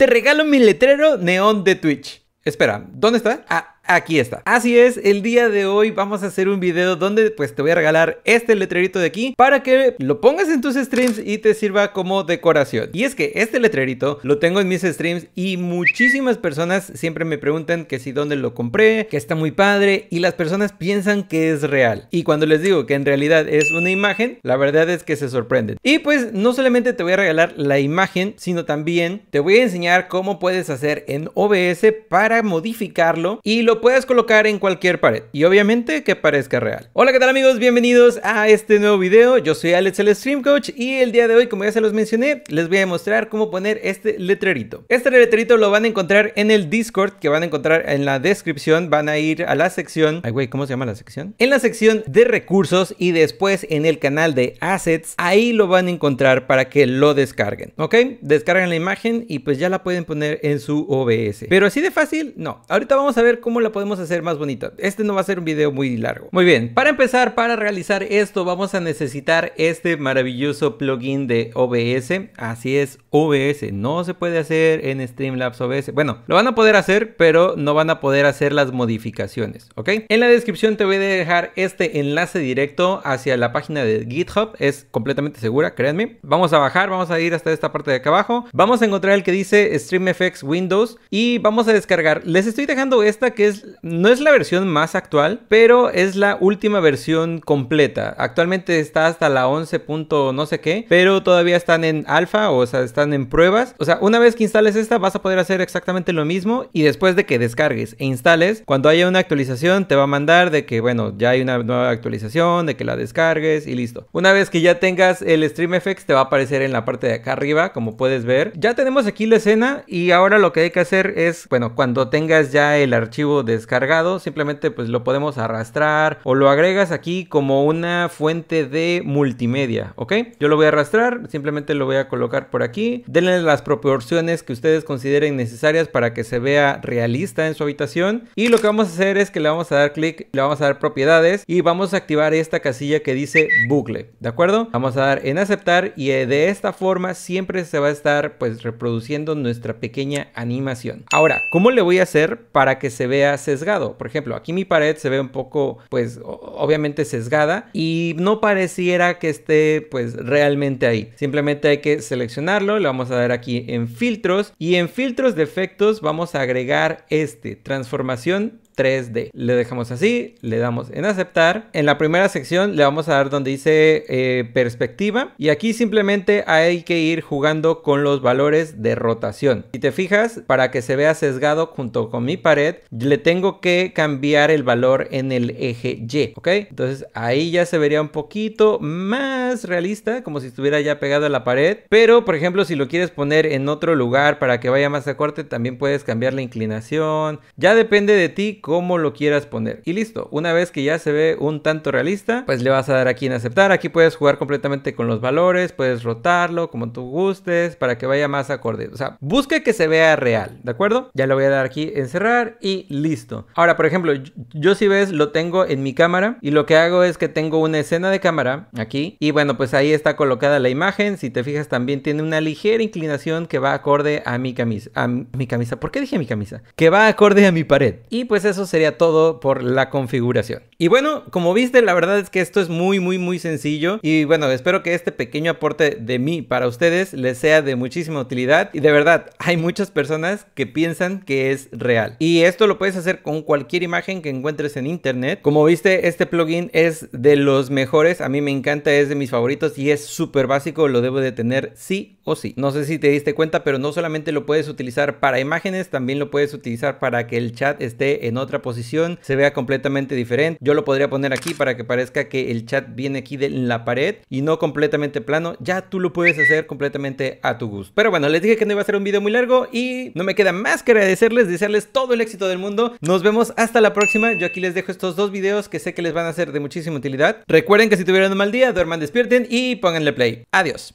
Te regalo mi letrero neón de Twitch. Espera, ¿dónde está? Ah, aquí está. Así es, el día de hoy vamos a hacer un video donde pues te voy a regalar este letrerito de aquí para que lo pongas en tus streams y te sirva como decoración. Y es que este letrerito lo tengo en mis streams y muchísimas personas siempre me preguntan que si dónde lo compré, que está muy padre y las personas piensan que es real. Y cuando les digo que en realidad es una imagen, la verdad es que se sorprenden. Y pues no solamente te voy a regalar la imagen, sino también te voy a enseñar cómo puedes hacer en OBS para modificarlo y lo puedes colocar en cualquier pared y obviamente que parezca real. Hola, ¿qué tal amigos? Bienvenidos a este nuevo video. Yo soy Alex, el Stream Coach y el día de hoy, como ya se los mencioné, les voy a mostrar cómo poner este letrerito. Este letrerito lo van a encontrar en el Discord que van a encontrar en la descripción. Van a ir a la sección... Ay, güey, ¿cómo se llama la sección? En la sección de recursos y después en el canal de assets. Ahí lo van a encontrar para que lo descarguen, ¿ok? Descargan la imagen y pues ya la pueden poner en su OBS. Pero así de fácil, no. Ahorita vamos a ver cómo la podemos hacer más bonito. Este no va a ser un video muy largo. Muy bien, para empezar, para realizar esto vamos a necesitar este maravilloso plugin de OBS. Así es, OBS. No se puede hacer en Streamlabs OBS. Bueno, lo van a poder hacer, pero no van a poder hacer las modificaciones, ¿ok? En la descripción te voy a dejar este enlace directo hacia la página de GitHub. Es completamente segura, créanme. Vamos a bajar, vamos a ir hasta esta parte de acá abajo. Vamos a encontrar el que dice StreamFX Windows y vamos a descargar. Les estoy dejando esta que es no es la versión más actual, pero es la última versión completa. Actualmente está hasta la 11. no sé qué, pero todavía están en alfa, o sea, están en pruebas. O sea, una vez que instales esta, vas a poder hacer exactamente lo mismo y después de que descargues e instales, cuando haya una actualización, te va a mandar de que, bueno, ya hay una nueva actualización, de que la descargues y listo. Una vez que ya tengas el StreamFX, te va a aparecer en la parte de acá arriba, como puedes ver. Ya tenemos aquí la escena y ahora lo que hay que hacer es, bueno, cuando tengas ya el archivo descargado, simplemente pues lo podemos arrastrar o lo agregas aquí como una fuente de multimedia, ¿ok? Yo lo voy a arrastrar, simplemente lo voy a colocar por aquí. Denle las proporciones que ustedes consideren necesarias para que se vea realista en su habitación. Y lo que vamos a hacer es que le vamos a dar clic, le vamos a dar propiedades y vamos a activar esta casilla que dice bucle, ¿de acuerdo? Vamos a dar en aceptar y eh, de esta forma siempre se va a estar pues reproduciendo nuestra pequeña animación. Ahora, ¿cómo le voy a hacer para que se vea sesgado. Por ejemplo, aquí mi pared se ve un poco, pues, obviamente sesgada y no pareciera que esté, pues, realmente ahí. Simplemente hay que seleccionarlo, Le vamos a dar aquí en filtros y en filtros de efectos vamos a agregar este, transformación 3D. Le dejamos así, le damos en aceptar. En la primera sección le vamos a dar donde dice eh, perspectiva y aquí simplemente hay que ir jugando con los valores de rotación. Si te fijas, para que se vea sesgado junto con mi pared, le tengo que cambiar el valor en el eje Y, ¿ok? Entonces ahí ya se vería un poquito más realista, como si estuviera ya pegado a la pared. Pero, por ejemplo, si lo quieres poner en otro lugar para que vaya más a corte, también puedes cambiar la inclinación. Ya depende de ti como lo quieras poner. Y listo, una vez que ya se ve un tanto realista, pues le vas a dar aquí en aceptar. Aquí puedes jugar completamente con los valores, puedes rotarlo como tú gustes para que vaya más acorde. O sea, busque que se vea real, ¿de acuerdo? Ya lo voy a dar aquí en cerrar y listo. Ahora, por ejemplo, yo si ves lo tengo en mi cámara y lo que hago es que tengo una escena de cámara aquí y bueno, pues ahí está colocada la imagen. Si te fijas también tiene una ligera inclinación que va acorde a mi camisa. A mi camisa, ¿por qué dije mi camisa? Que va acorde a mi pared. Y pues eso sería todo por la configuración. Y bueno, como viste, la verdad es que esto es muy, muy, muy sencillo. Y bueno, espero que este pequeño aporte de mí para ustedes les sea de muchísima utilidad. Y de verdad, hay muchas personas que piensan que es real. Y esto lo puedes hacer con cualquier imagen que encuentres en internet. Como viste, este plugin es de los mejores. A mí me encanta, es de mis favoritos y es súper básico. Lo debo de tener sí o sí. No sé si te diste cuenta, pero no solamente lo puedes utilizar para imágenes, también lo puedes utilizar para que el chat esté en otra posición se vea completamente diferente. Yo lo podría poner aquí para que parezca que el chat viene aquí de, la pared y no completamente plano. Ya tú lo puedes hacer completamente a tu gusto. Pero bueno, les dije que no iba a ser un video muy largo y no me queda más que agradecerles, desearles todo el éxito del mundo. Nos vemos hasta la próxima. Yo aquí les dejo estos dos videos que sé que les van a ser de muchísima utilidad. Recuerden que si tuvieron un mal día, duerman, despierten y pónganle play. Adiós.